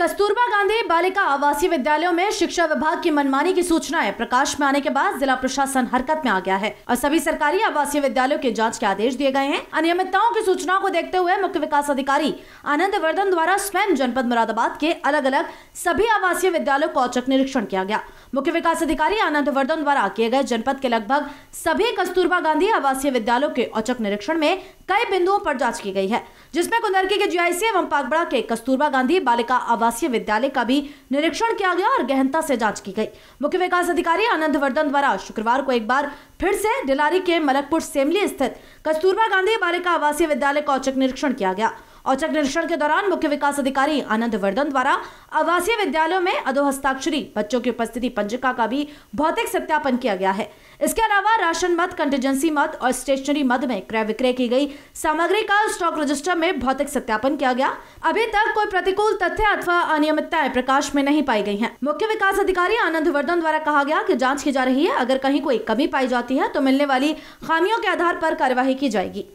कस्तूरबा गांधी बालिका आवासीय विद्यालयों में शिक्षा विभाग की मनमानी की सूचनाएं प्रकाश में आने के बाद जिला प्रशासन हरकत में आ गया है और सभी सरकारी आवासीय विद्यालयों के जांच के आदेश दिए गए हैं अनियमितताओं की सूचनाओं को देखते हुए मुख्य विकास अधिकारी आनंद वर्धन द्वारा स्वयं जनपद मुरादाबाद के अलग अलग सभी आवासीय विद्यालयों का औचक निरीक्षण किया गया मुख्य विकास अधिकारी आनंद वर्धन द्वारा किए गए जनपद के लगभग सभी कस्तूरबा गांधी आवासीय विद्यालयों के औचक निरीक्षण में कई बिंदुओं पर जांच की गयी है जिसमे कुंदरकी के जीआईसी एवं पागबड़ा के कस्तूरबा गांधी बालिका आवास आवासीय विद्यालय का भी निरीक्षण किया गया और गहनता से जांच की गई मुख्य विकास अधिकारी आनंद वर्धन द्वारा शुक्रवार को एक बार फिर से डिलारी के मलकपुर सेमली स्थित कस्तूरबा गांधी बालिका आवासीय विद्यालय का औचक निरीक्षण किया गया औचक निरीक्षण के दौरान मुख्य विकास अधिकारी आनंद वर्धन द्वारा आवासीय विद्यालयों में अधोहस्ताक्षरी बच्चों की उपस्थिति पंजिका का भी भौतिक सत्यापन किया गया है इसके अलावा राशन मत कंटेजेंसी मत और स्टेशनरी मत में क्रय विक्रय की गई सामग्री का स्टॉक रजिस्टर में भौतिक सत्यापन किया गया अभी तक कोई प्रतिकूल तथ्य अथवा अनियमितताएं प्रकाश में नहीं पाई गई है मुख्य विकास अधिकारी आनंद वर्धन द्वारा कहा गया की जाँच की जा रही है अगर कहीं कोई कमी पाई जाती है तो मिलने वाली खामियों के आधार पर कार्यवाही की जाएगी